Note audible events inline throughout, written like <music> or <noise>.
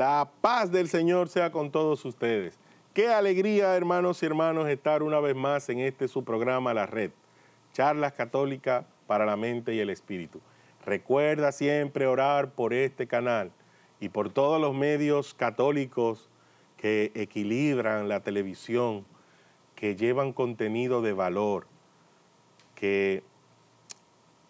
La paz del Señor sea con todos ustedes. Qué alegría, hermanos y hermanos, estar una vez más en este su programa La Red, Charlas Católicas para la Mente y el Espíritu. Recuerda siempre orar por este canal y por todos los medios católicos que equilibran la televisión, que llevan contenido de valor, que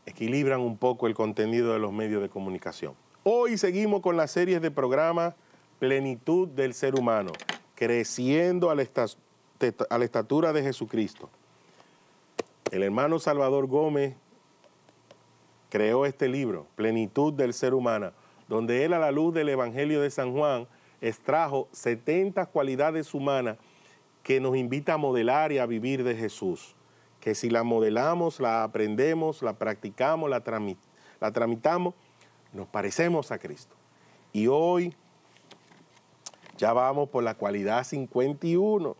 equilibran un poco el contenido de los medios de comunicación. Hoy seguimos con las series de programa Plenitud del Ser Humano, creciendo a la, estatura de Jesucristo. El hermano Salvador Gómez creó este libro, Plenitud del Ser Humano, donde él a la luz del Evangelio de San Juan extrajo 70 cualidades humanas que nos invita a modelar y a vivir de Jesús, que si la modelamos, la aprendemos, la practicamos, la tramitamos, nos parecemos a Cristo. Y hoy ya vamos por la cualidad 51.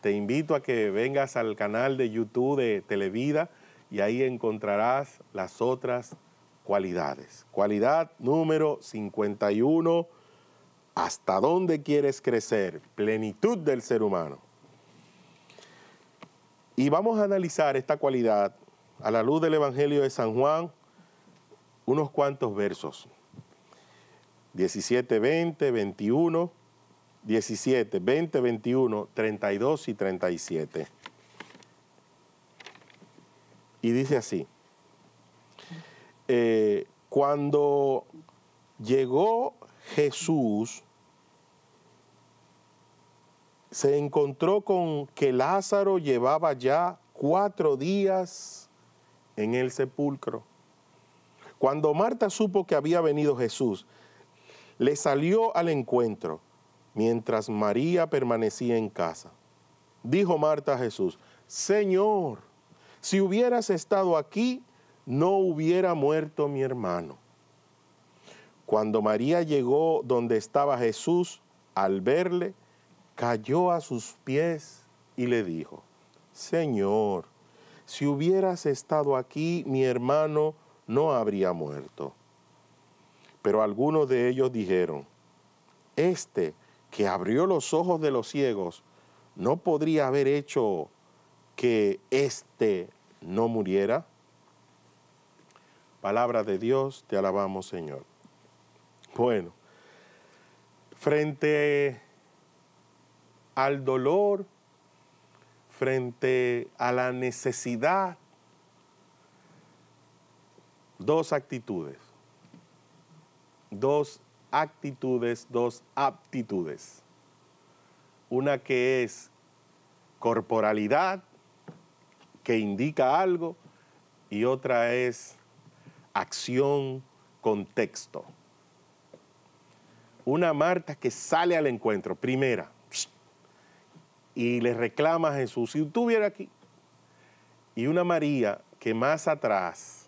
Te invito a que vengas al canal de YouTube de Televida y ahí encontrarás las otras cualidades. Cualidad número 51. ¿Hasta dónde quieres crecer? Plenitud del ser humano. Y vamos a analizar esta cualidad a la luz del Evangelio de San Juan, unos cuantos versos. 17, 20, 21, 17, 20, 21, 32 y 37. Y dice así, eh, cuando llegó Jesús, se encontró con que Lázaro llevaba ya cuatro días en el sepulcro. Cuando Marta supo que había venido Jesús, le salió al encuentro mientras María permanecía en casa. Dijo Marta a Jesús, Señor, si hubieras estado aquí, no hubiera muerto mi hermano. Cuando María llegó donde estaba Jesús, al verle, cayó a sus pies y le dijo, Señor, si hubieras estado aquí, mi hermano no habría muerto. Pero algunos de ellos dijeron, este que abrió los ojos de los ciegos, no podría haber hecho que éste no muriera. Palabra de Dios, te alabamos Señor. Bueno, frente al dolor, frente a la necesidad, dos actitudes. Dos actitudes, dos aptitudes. Una que es corporalidad, que indica algo, y otra es acción, contexto. Una Marta que sale al encuentro, primera, y le reclama a Jesús, si tú aquí, y una María que más atrás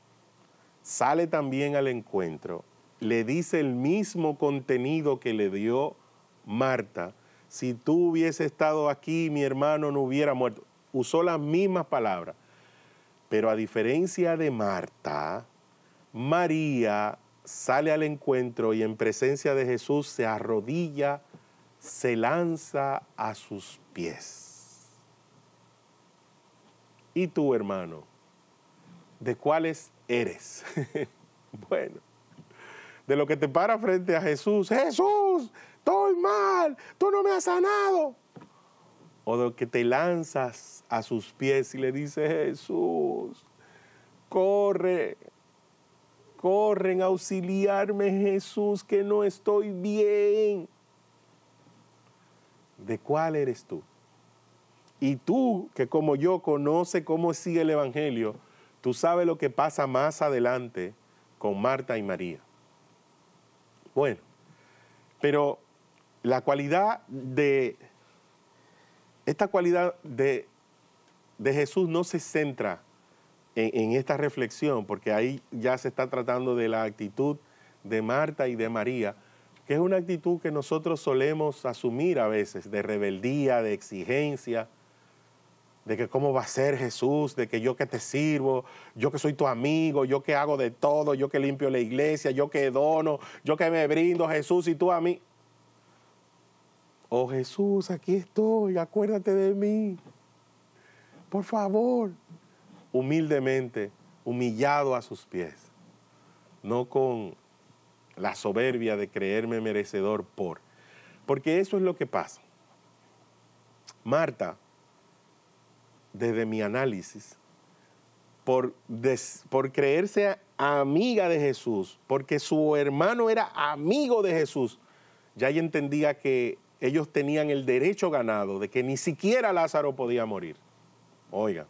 sale también al encuentro, le dice el mismo contenido que le dio Marta, si tú hubieses estado aquí, mi hermano no hubiera muerto. Usó las mismas palabras. Pero a diferencia de Marta, María sale al encuentro y en presencia de Jesús se arrodilla, se lanza a sus pies. ¿Y tú, hermano? ¿De cuáles eres. <laughs> bueno, de lo que te para frente a Jesús, Jesús, estoy mal, tú no me has sanado. O de lo que te lanzas a sus pies y le dices, Jesús, corre, corren en auxiliarme Jesús, que no estoy bien. ¿De cuál eres tú? Y tú, que como yo conoce cómo sigue el Evangelio, Tú sabes lo que pasa más adelante con Marta y María. Bueno, pero la cualidad de, esta cualidad de, de Jesús no se centra en, en, esta reflexión, porque ahí ya se está tratando de la actitud de Marta y de María, que es una actitud que nosotros solemos asumir a veces, de rebeldía, de exigencia, de que cómo va a ser Jesús, de que yo que te sirvo, yo que soy tu amigo, yo que hago de todo, yo que limpio la iglesia, yo que dono, yo que me brindo, Jesús y tú a mí. Oh Jesús, aquí estoy, acuérdate de mí. Por favor, humildemente, humillado a sus pies, no con la soberbia de creerme merecedor por, porque eso es lo que pasa. Marta, desde mi análisis, por, por creerse amiga de Jesús, porque su hermano era amigo de Jesús, ya ella entendía que ellos tenían el derecho ganado de que ni siquiera Lázaro podía morir. Oiga,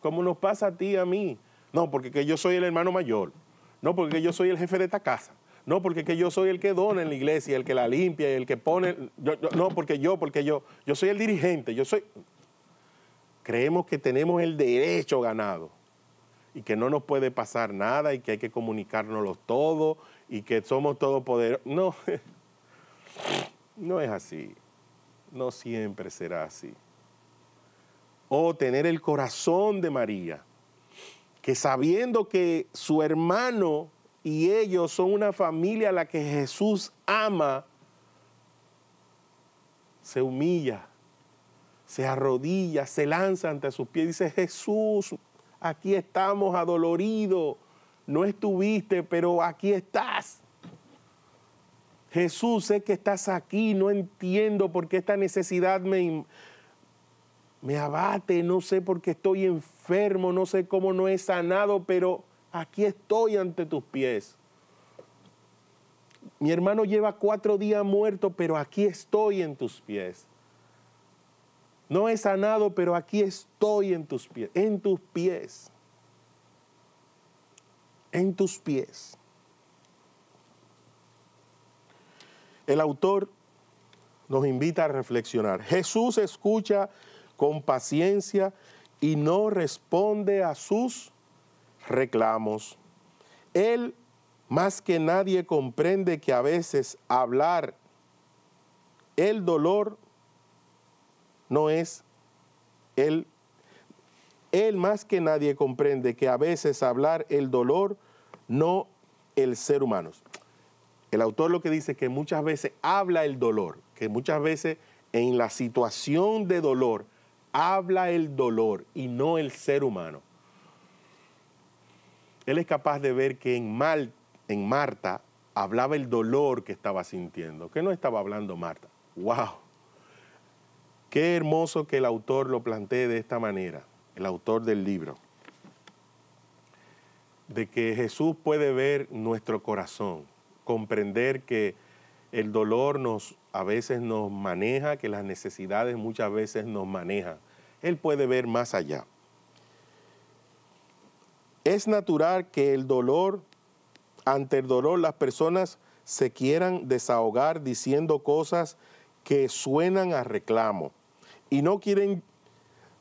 ¿cómo nos pasa a ti y a mí. No, porque yo soy el hermano mayor. No, porque yo soy el jefe de esta casa. No, porque yo soy el que dona en la iglesia, el que la limpia, el que pone. no, porque yo, porque yo, yo soy el dirigente, yo soy creemos que tenemos el derecho ganado y que no nos puede pasar nada y que hay que comunicárnoslo todo y que somos todopoderosos. No, <laughs> no es así. No siempre será así. O tener el corazón de María, que sabiendo que su hermano y ellos son una familia a la que Jesús ama, se humilla se arrodilla, se lanza ante sus pies y dice, Jesús, aquí estamos adolorido, no estuviste, pero aquí estás. Jesús, sé que estás aquí, no entiendo por qué esta necesidad me, me abate, no sé por qué estoy enfermo, no sé cómo no he sanado, pero aquí estoy ante tus pies. Mi hermano lleva cuatro días muerto, pero aquí estoy en tus pies. No he sanado, pero aquí estoy en tus pies, en tus pies. En tus pies. El autor nos invita a reflexionar. Jesús escucha con paciencia y no responde a sus reclamos. Él más que nadie comprende que a veces hablar el dolor no es él. Él más que nadie comprende que a veces hablar el dolor, no el ser humano. El autor lo que dice es que muchas veces habla el dolor, que muchas veces en la situación de dolor habla el dolor y no el ser humano. Él es capaz de ver que en, Mal, en Marta hablaba el dolor que estaba sintiendo, que no estaba hablando Marta. ¡Wow! Qué hermoso que el autor lo plantee de esta manera, el autor del libro, de que Jesús puede ver nuestro corazón, comprender que el dolor nos, a veces nos maneja, que las necesidades muchas veces nos manejan. Él puede ver más allá. Es natural que el dolor, ante el dolor, las personas se quieran desahogar diciendo cosas que suenan a reclamo, y no quieren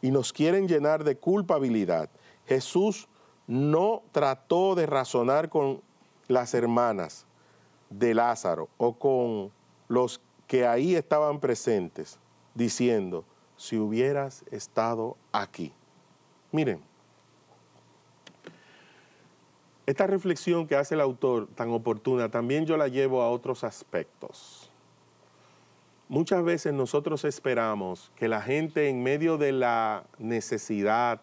y nos quieren llenar de culpabilidad. Jesús no trató de razonar con las hermanas de Lázaro o con los que ahí estaban presentes, diciendo, si hubieras estado aquí. Miren, esta reflexión que hace el autor tan oportuna, también yo la llevo a otros aspectos. Muchas veces nosotros esperamos que la gente en medio de la necesidad,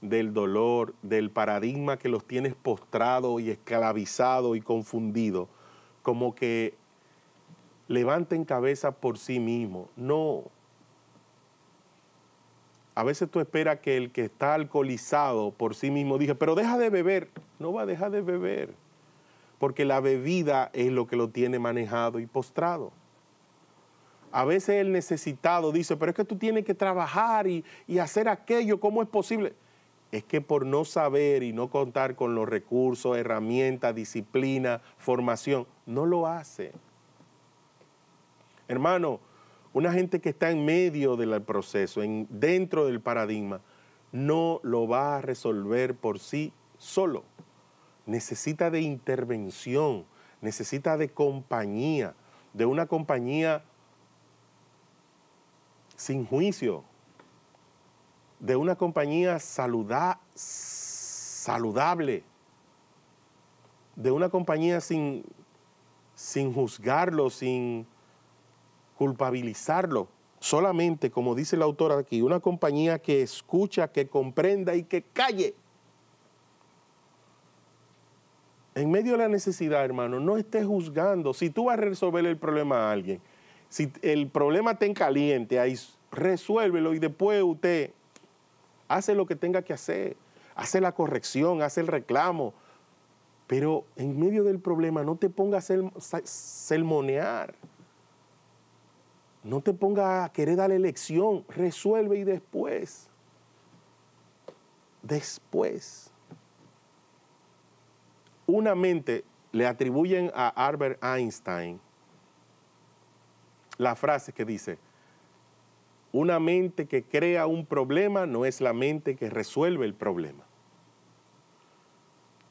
del dolor, del paradigma que los tiene postrado y esclavizado y confundido, como que levanten cabeza por sí mismo. No. A veces tú esperas que el que está alcoholizado por sí mismo diga, pero deja de beber. No va a dejar de beber, porque la bebida es lo que lo tiene manejado y postrado. A veces el necesitado dice, pero es que tú tienes que trabajar y, hacer aquello, ¿cómo es posible? es que por no saber y no contar con los recursos, herramientas, disciplina, formación, no lo hace. Hermano, una gente que está en medio del proceso, en, dentro del paradigma, no lo va a resolver por sí solo. Necesita de intervención, necesita de compañía, de una compañía sin juicio de una compañía saludable, de una compañía sin, sin juzgarlo, sin culpabilizarlo, solamente, como dice la autora aquí, una compañía que escucha, que comprenda y que calle. En medio de la necesidad, hermano, no estés juzgando. Si tú vas a resolver el problema a alguien, si el problema está en caliente, ahí resuélvelo y después usted hace lo que tenga que hacer, hace la corrección, hace el reclamo. Pero en medio del problema no te pongas a sermonear. No te ponga a querer dar elección. Resuelve y después. Después. Una mente le atribuyen a Albert Einstein la frase que dice, una mente que crea un problema no es la mente que resuelve el problema.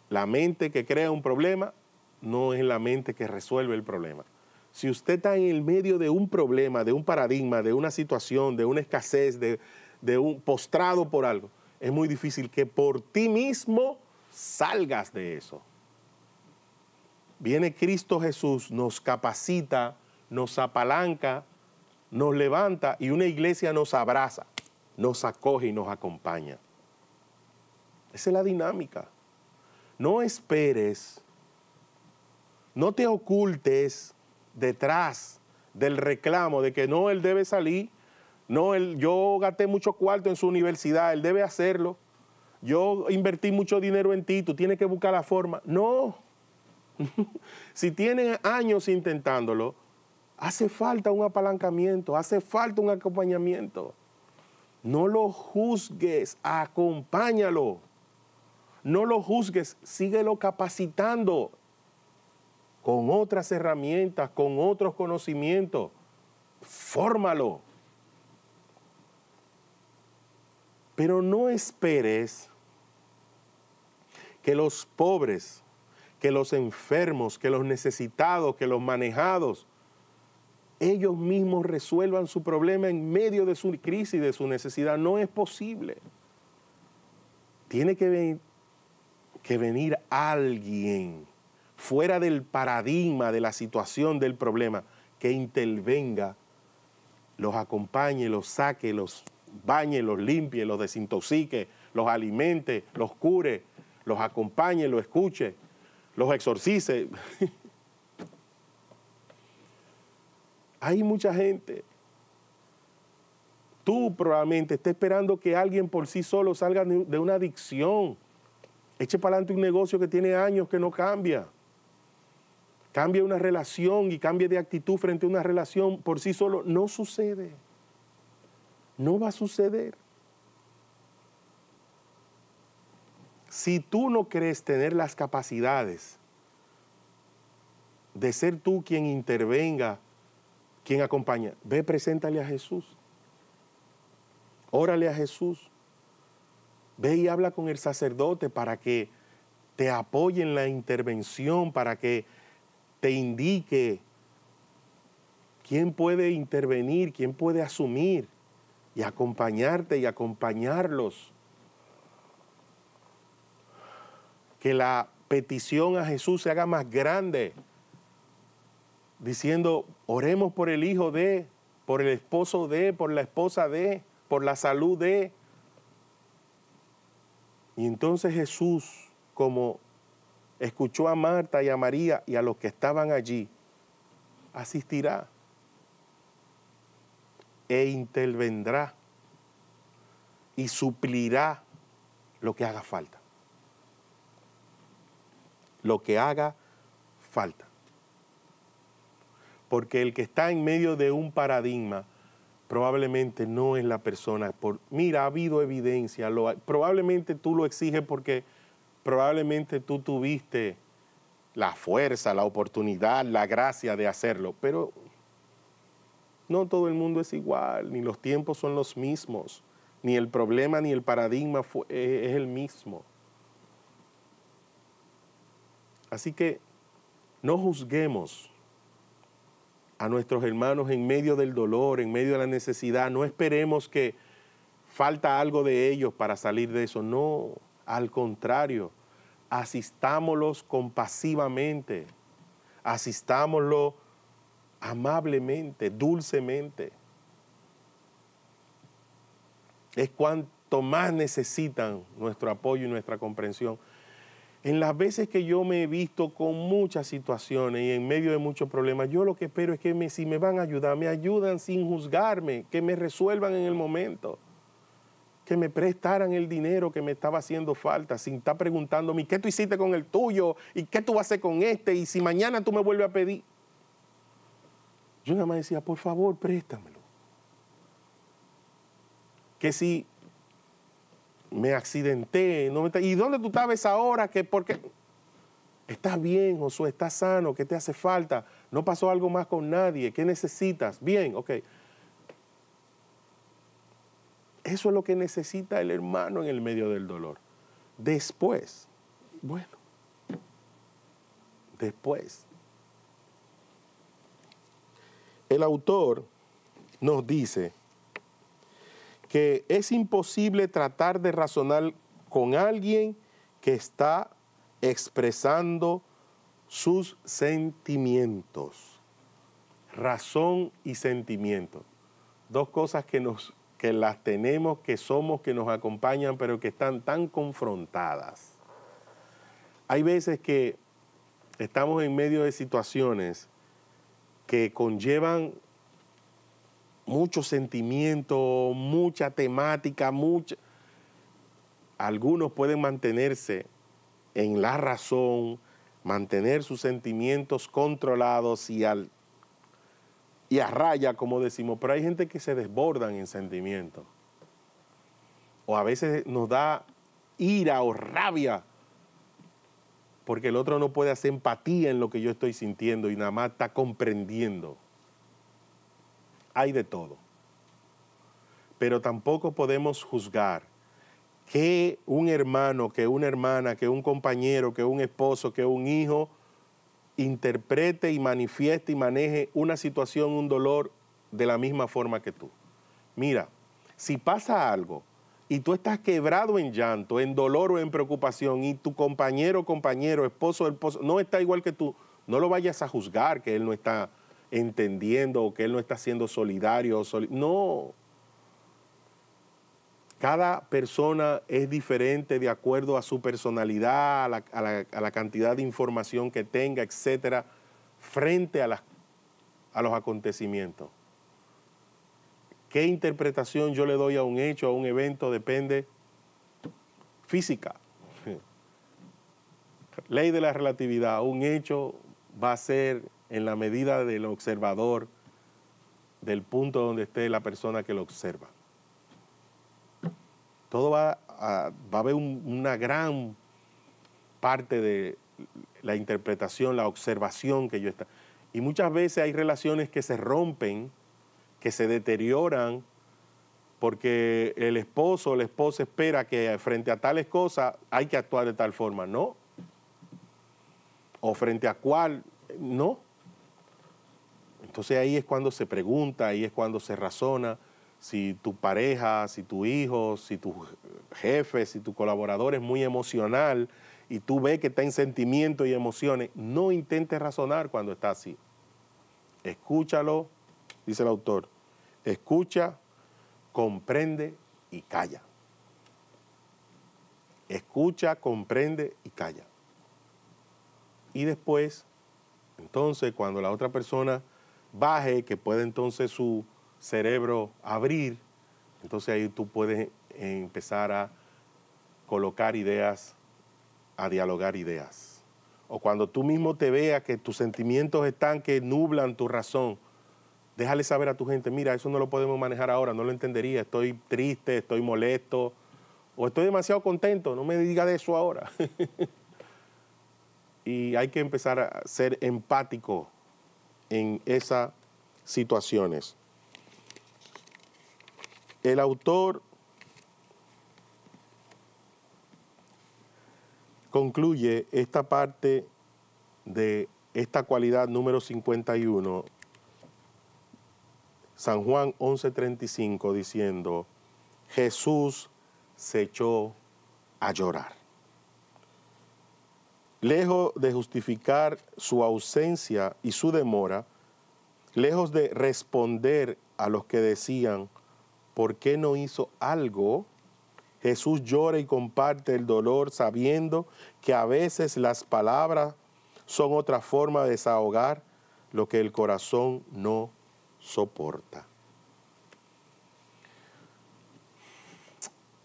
La mente que crea un problema no es la mente que resuelve el problema. Si usted está en el medio de un problema, de un paradigma, de una situación, de una escasez, de, un postrado por algo, es muy difícil que por ti mismo salgas de eso. Viene Cristo Jesús, nos capacita, nos apalanca, nos levanta y una iglesia nos abraza, nos acoge y nos acompaña. Esa es la dinámica. No esperes, no te ocultes detrás del reclamo de que no, él debe salir, no, él, yo gasté mucho cuarto en su universidad, él debe hacerlo, yo invertí mucho dinero en ti, tú tienes que buscar la forma. No, <laughs> si tienen años intentándolo, Hace falta un apalancamiento, hace falta un acompañamiento. No lo juzgues, acompáñalo. No lo juzgues, síguelo capacitando con otras herramientas, con otros conocimientos. Fórmalo. Pero no esperes que los pobres, que los enfermos, que los necesitados, que los manejados, ellos mismos resuelvan su problema en medio de su crisis, de su necesidad. No es posible. Tiene que, que venir alguien fuera del paradigma de la situación del problema que intervenga, los acompañe, los saque, los bañe, los limpie, los desintoxique, los alimente, los cure, los acompañe, los escuche, los exorcice. <laughs> Hay mucha gente. Tú probablemente estés esperando que alguien por sí solo salga de una adicción. Eche para adelante un negocio que tiene años que no cambia. Cambia una relación y cambie de actitud frente a una relación por sí solo. No sucede. No va a suceder. Si tú no crees tener las capacidades de ser tú quien intervenga ¿Quién acompaña? Ve, preséntale a Jesús. Órale a Jesús. Ve y habla con el sacerdote para que te apoye en la intervención, para que te indique quién puede intervenir, quién puede asumir y acompañarte y acompañarlos. Que la petición a Jesús se haga más grande diciendo, oremos por el hijo de, por el esposo de, por la esposa de, por la salud de. Y entonces Jesús, como escuchó a Marta y a María y a los que estaban allí, asistirá e intervendrá y suplirá lo que haga falta. Lo que haga falta porque el que está en medio de un paradigma probablemente no es la persona. Por, mira, ha habido evidencia, probablemente tú lo exiges porque probablemente tú tuviste la fuerza, la oportunidad, la gracia de hacerlo, pero no todo el mundo es igual, ni los tiempos son los mismos, ni el problema ni el paradigma eh, es el mismo. Así que no juzguemos a nuestros hermanos en medio del dolor, en medio de la necesidad. No esperemos que falta algo de ellos para salir de eso. No, al contrario, asistámoslos compasivamente, asistámoslos amablemente, dulcemente. Es cuanto más necesitan nuestro apoyo y nuestra comprensión. En las veces que yo me he visto con muchas situaciones y en medio de muchos problemas, yo lo que espero es que me, si me van a ayudar, me ayudan sin juzgarme, que me resuelvan en el momento, que me prestaran el dinero que me estaba haciendo falta, sin estar preguntándome, ¿qué tú hiciste con el tuyo? ¿Y qué tú vas a hacer con este? ¿Y si mañana tú me vuelves a pedir? Yo nada más decía, por favor, préstamelo. Que si me accidenté. ¿Y dónde tú estabas ahora? que ¿Por qué? Estás bien, Josué, estás sano, ¿qué te hace falta? No pasó algo más con nadie, ¿qué necesitas? Bien, ok. Eso es lo que necesita el hermano en el medio del dolor. Después, bueno, después, el autor nos dice, que es imposible tratar de razonar con alguien que está expresando sus sentimientos. Razón y sentimiento. Dos cosas que, nos, que las tenemos, que somos, que nos acompañan, pero que están tan confrontadas. Hay veces que estamos en medio de situaciones que conllevan mucho sentimiento, mucha temática, mucha... Algunos pueden mantenerse en la razón, mantener sus sentimientos controlados y, y a raya, como decimos, pero hay gente que se desbordan en sentimientos. O a veces nos da ira o rabia porque el otro no puede hacer empatía en lo que yo estoy sintiendo y nada más está comprendiendo hay de todo. Pero tampoco podemos juzgar que un hermano, que una hermana, que un compañero, que un esposo, que un hijo interprete y manifieste y maneje una situación, un dolor de la misma forma que tú. Mira, si pasa algo y tú estás quebrado en llanto, en dolor o en preocupación y tu compañero, compañero, esposo, esposo no está igual que tú, no lo vayas a juzgar que él no está entendiendo o que él no está siendo solidario. no. Cada persona es diferente de acuerdo a su personalidad, a la, cantidad de información que tenga, etcétera, frente a, las, a los acontecimientos. ¿Qué interpretación yo le doy a un hecho, a un evento? Depende física. <laughs> Ley de la relatividad, un hecho va a ser en la medida del observador, del punto donde esté la persona que lo observa. Todo va a, haber una gran parte de la interpretación, la observación que yo está. Y muchas veces hay relaciones que se rompen, que se deterioran, porque el esposo o la esposa espera que frente a tales cosas hay que actuar de tal forma, no. O frente a cuál, no. Entonces ahí es cuando se pregunta, ahí es cuando se razona si tu pareja, si tu hijo, si tu jefe, si tu colaborador es muy emocional y tú ves que está en sentimientos y emociones, no intentes razonar cuando está así. Escúchalo, dice el autor, escucha, comprende y calla. Escucha, comprende y calla. Y después, entonces, cuando la otra persona baje, que puede entonces su cerebro abrir, entonces ahí tú puedes empezar a colocar ideas, a dialogar ideas. O cuando tú mismo te veas que tus sentimientos están, que nublan tu razón, déjale saber a tu gente, mira, eso no lo podemos manejar ahora, no lo entendería, estoy triste, estoy molesto, o estoy demasiado contento, no me diga de eso ahora. <laughs> y hay que empezar a ser empático en esas situaciones. El autor concluye esta parte de esta cualidad número 51, San Juan 11:35, diciendo, Jesús se echó a llorar lejos de justificar su ausencia y su demora, lejos de responder a los que decían, ¿por qué no hizo algo? Jesús llora y comparte el dolor sabiendo que a veces las palabras son otra forma de desahogar lo que el corazón no soporta.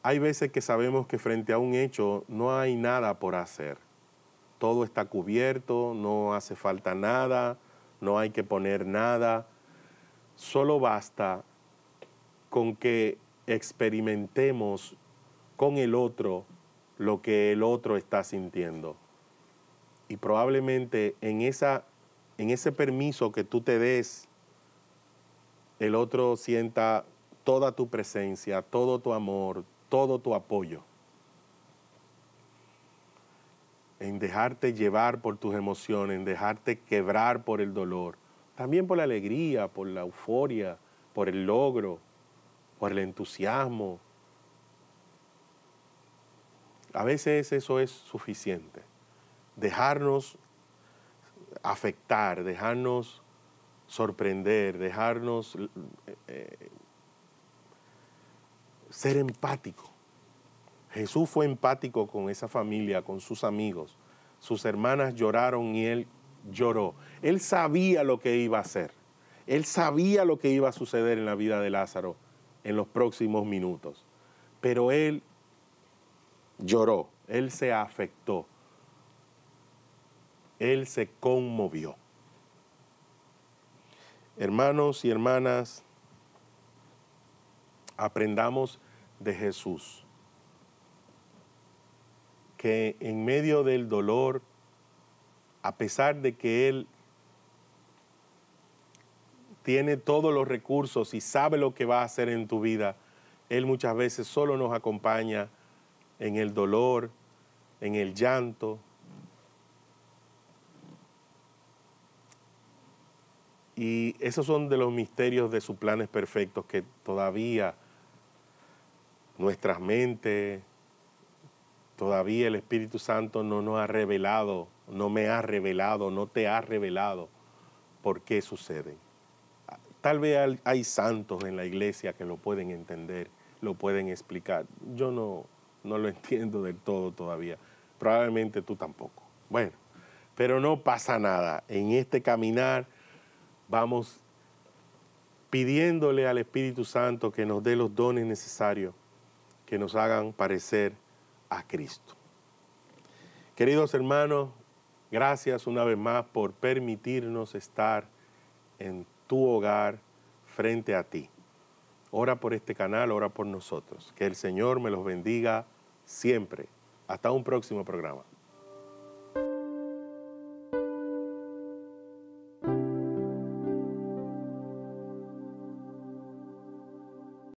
Hay veces que sabemos que frente a un hecho no hay nada por hacer todo está cubierto, no hace falta nada, no hay que poner nada. Solo basta con que experimentemos con el otro lo que el otro está sintiendo. Y probablemente en, esa, en ese permiso que tú te des, el otro sienta toda tu presencia, todo tu amor, todo tu apoyo. en dejarte llevar por tus emociones, en dejarte quebrar por el dolor, también por la alegría, por la euforia, por el logro, por el entusiasmo. A veces eso es suficiente, dejarnos afectar, dejarnos sorprender, dejarnos eh, eh, ser empático Jesús fue empático con esa familia, con sus amigos. Sus hermanas lloraron y él lloró. Él sabía lo que iba a hacer. Él sabía lo que iba a suceder en la vida de Lázaro en los próximos minutos. Pero él lloró, él se afectó, él se conmovió. Hermanos y hermanas, aprendamos de Jesús que en medio del dolor, a pesar de que Él tiene todos los recursos y sabe lo que va a hacer en tu vida, Él muchas veces solo nos acompaña en el dolor, en el llanto. Y esos son de los misterios de sus planes perfectos que todavía nuestras mentes, Todavía el Espíritu Santo no nos ha revelado, no me ha revelado, no te ha revelado por qué sucede. Tal vez hay santos en la iglesia que lo pueden entender, lo pueden explicar. Yo no, no lo <laughs> entiendo del todo todavía. Probablemente tú tampoco. Bueno, pero no pasa nada. En este caminar vamos pidiéndole al Espíritu Santo que nos dé los dones necesarios que nos hagan parecer a Cristo. Queridos hermanos, gracias una vez más por permitirnos estar en tu hogar frente a ti. Ora por este canal, ora por nosotros. Que el Señor me los bendiga siempre. Hasta un próximo programa.